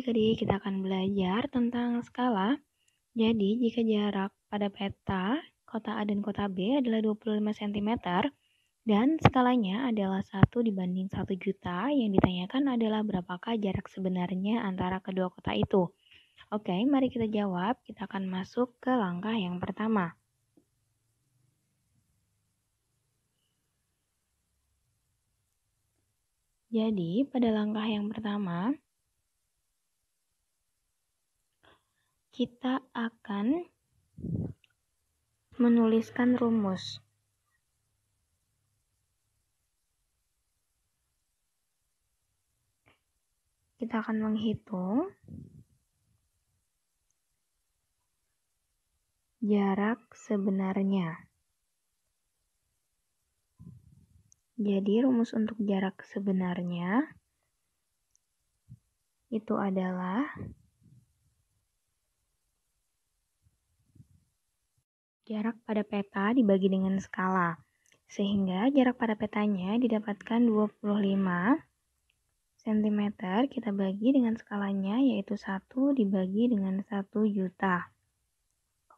adik-adik, kita akan belajar tentang skala. Jadi, jika jarak pada peta kota A dan kota B adalah 25 cm dan skalanya adalah 1 dibanding 1 juta, yang ditanyakan adalah berapakah jarak sebenarnya antara kedua kota itu. Oke, mari kita jawab. Kita akan masuk ke langkah yang pertama. Jadi, pada langkah yang pertama, kita akan menuliskan rumus. Kita akan menghitung jarak sebenarnya. Jadi, rumus untuk jarak sebenarnya itu adalah Jarak pada peta dibagi dengan skala, sehingga jarak pada petanya didapatkan 25 cm kita bagi dengan skalanya yaitu 1 dibagi dengan 1 juta.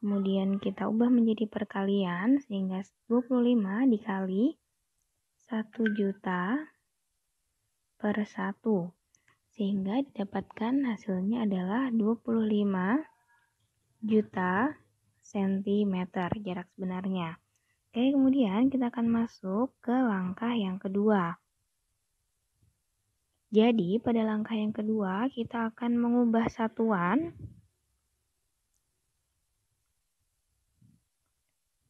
Kemudian kita ubah menjadi perkalian sehingga 25 dikali 1 juta per 1 sehingga didapatkan hasilnya adalah 25 juta cm jarak sebenarnya. Oke, kemudian kita akan masuk ke langkah yang kedua. Jadi, pada langkah yang kedua, kita akan mengubah satuan.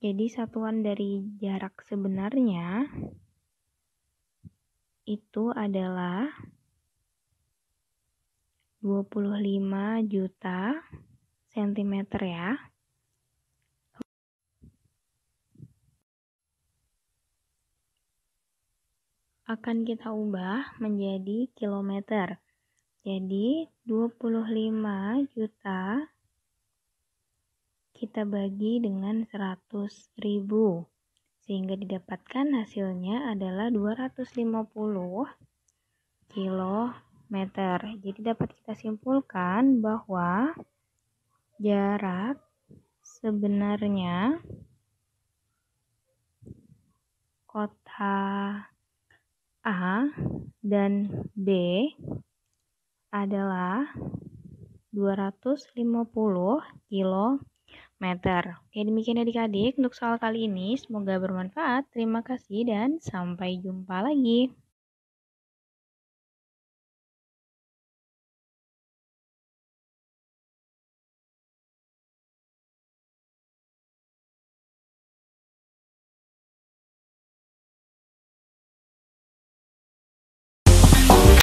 Jadi, satuan dari jarak sebenarnya itu adalah 25 juta cm ya. akan kita ubah menjadi kilometer. Jadi 25 juta kita bagi dengan 100 ribu sehingga didapatkan hasilnya adalah 250 kilometer. Jadi dapat kita simpulkan bahwa jarak sebenarnya kota A dan B adalah 250 km. Oke, demikian adik-adik untuk soal kali ini. Semoga bermanfaat. Terima kasih dan sampai jumpa lagi.